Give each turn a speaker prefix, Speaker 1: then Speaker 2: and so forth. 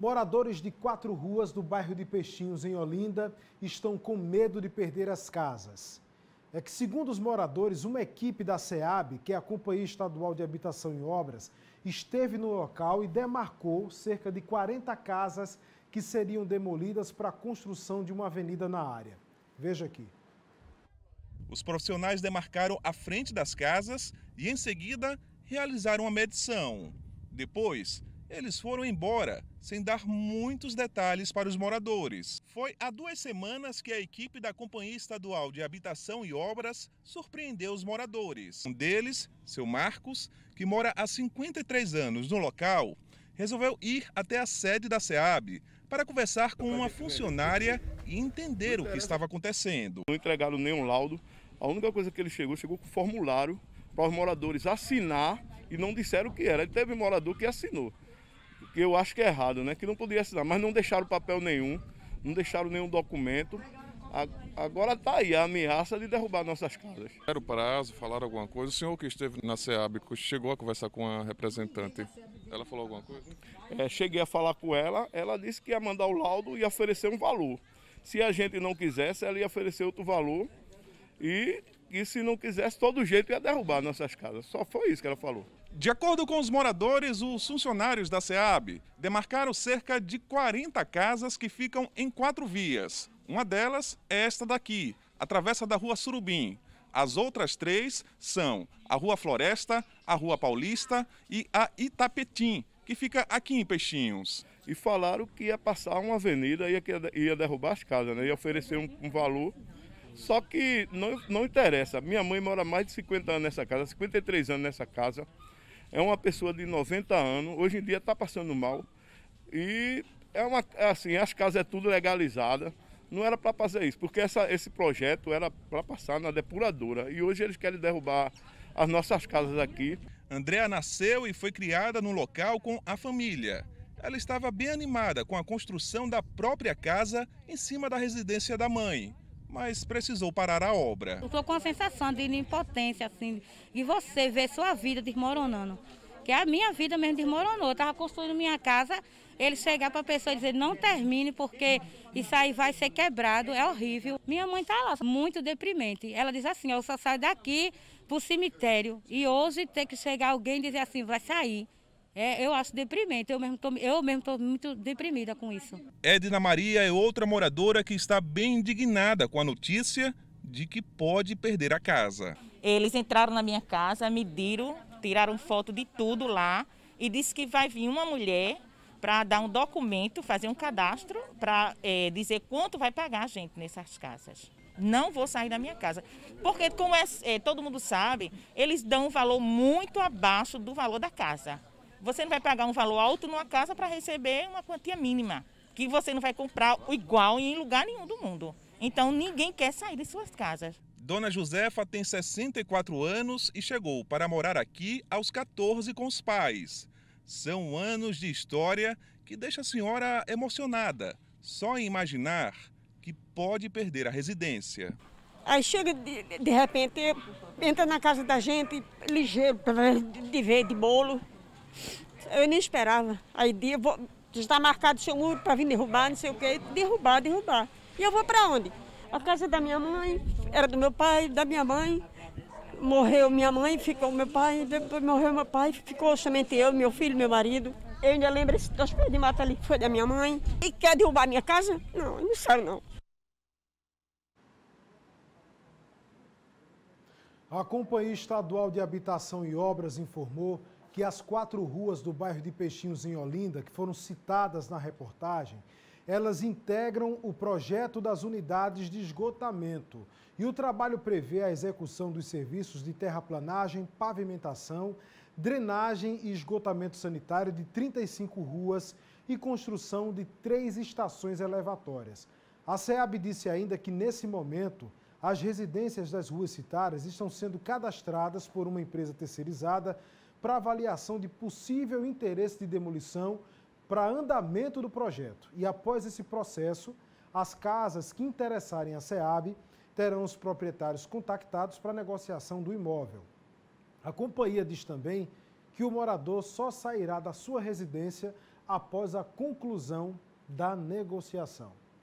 Speaker 1: Moradores de quatro ruas do bairro de Peixinhos, em Olinda, estão com medo de perder as casas. É que, segundo os moradores, uma equipe da SEAB, que é a Companhia Estadual de Habitação e Obras, esteve no local e demarcou cerca de 40 casas que seriam demolidas para a construção de uma avenida na área. Veja aqui.
Speaker 2: Os profissionais demarcaram a frente das casas e, em seguida, realizaram a medição. Depois, eles foram embora, sem dar muitos detalhes para os moradores. Foi há duas semanas que a equipe da Companhia Estadual de Habitação e Obras surpreendeu os moradores. Um deles, seu Marcos, que mora há 53 anos no local, resolveu ir até a sede da SEAB para conversar com uma funcionária e entender o que estava acontecendo.
Speaker 3: Não entregaram nenhum laudo. A única coisa que ele chegou, chegou com formulário para os moradores assinar e não disseram o que era. Ele teve morador que assinou que eu acho que é errado, né? Que não podia assinar, mas não deixaram papel nenhum, não deixaram nenhum documento. Agora está aí a ameaça de derrubar nossas casas.
Speaker 2: Era o prazo, falaram alguma coisa. O senhor que esteve na SEAB chegou a conversar com a representante.
Speaker 3: Ela falou alguma coisa? É, cheguei a falar com ela, ela disse que ia mandar o laudo e oferecer um valor. Se a gente não quisesse, ela ia oferecer outro valor. E que se não quisesse, todo jeito ia derrubar nossas casas. Só foi isso que ela falou. De acordo com os moradores, os funcionários da SEAB demarcaram cerca
Speaker 2: de 40 casas que ficam em quatro vias. Uma delas é esta daqui, atravessa da Rua Surubim. As outras três são a Rua Floresta,
Speaker 3: a Rua Paulista e a Itapetim, que fica aqui em Peixinhos. E falaram que ia passar uma avenida e ia derrubar as casas, né? ia oferecer um valor só que não, não interessa. Minha mãe mora mais de 50 anos nessa casa, 53 anos nessa casa. É uma pessoa de 90 anos, hoje em dia está passando mal. E é uma é assim, as casas é tudo legalizada. Não era para fazer isso, porque essa, esse projeto era para passar na depuradora. E hoje eles querem derrubar as nossas casas aqui.
Speaker 2: Andréa nasceu e foi criada no local com a família. Ela estava bem animada com a construção da própria casa em cima da residência da mãe mas precisou parar a obra. Eu
Speaker 3: estou com a sensação de impotência, assim, de você ver sua vida desmoronando. Que a minha vida mesmo desmoronou. Eu estava construindo minha casa, ele chegar para a pessoa e dizer não termine porque isso aí vai ser quebrado, é horrível. Minha mãe está lá, muito deprimente. Ela diz assim, eu só saio daqui para o cemitério. E hoje tem que chegar alguém e dizer assim, vai sair. É, eu acho deprimente, eu mesmo eu mesmo estou muito deprimida com isso.
Speaker 2: Edna Maria é outra moradora que está bem indignada com a notícia de que pode perder a casa.
Speaker 3: Eles entraram na minha casa, mediram,
Speaker 2: tiraram foto de tudo lá e disse que vai vir uma mulher para dar um documento, fazer um cadastro, para é, dizer quanto vai pagar a gente nessas casas. Não vou sair da minha casa. Porque, como é, é, todo mundo sabe, eles dão um valor muito abaixo do valor da casa. Você não vai pagar um valor alto numa casa para receber uma quantia mínima, que você não vai comprar igual em lugar nenhum do mundo. Então ninguém quer sair de suas casas. Dona Josefa tem 64 anos e chegou para morar aqui aos 14 com os pais. São anos de história que deixa a senhora emocionada, só em imaginar que pode perder a residência.
Speaker 3: Aí chega de, de repente, entra na casa da gente, ligeiro, de ver de bolo, eu nem esperava. Aí dia, vou, está marcado seu muro para vir derrubar, não sei o quê. Derrubar, derrubar. E eu vou para onde? A casa da minha mãe, era do meu pai, da minha mãe. Morreu minha mãe, ficou meu pai, depois morreu meu pai, ficou somente eu, meu filho, meu marido. Eu ainda lembro esse dos pés de mata ali que foi da minha mãe. E quer derrubar minha casa? Não, não sabe não.
Speaker 1: A Companhia Estadual de Habitação e Obras informou que as quatro ruas do bairro de Peixinhos, em Olinda, que foram citadas na reportagem, elas integram o projeto das unidades de esgotamento. E o trabalho prevê a execução dos serviços de terraplanagem, pavimentação, drenagem e esgotamento sanitário de 35 ruas e construção de três estações elevatórias. A SEAB disse ainda que, nesse momento, as residências das ruas citadas estão sendo cadastradas por uma empresa terceirizada para avaliação de possível interesse de demolição para andamento do projeto. E após esse processo, as casas que interessarem a SEAB terão os proprietários contactados para negociação do imóvel. A companhia diz também que o morador só sairá da sua residência após a conclusão da negociação.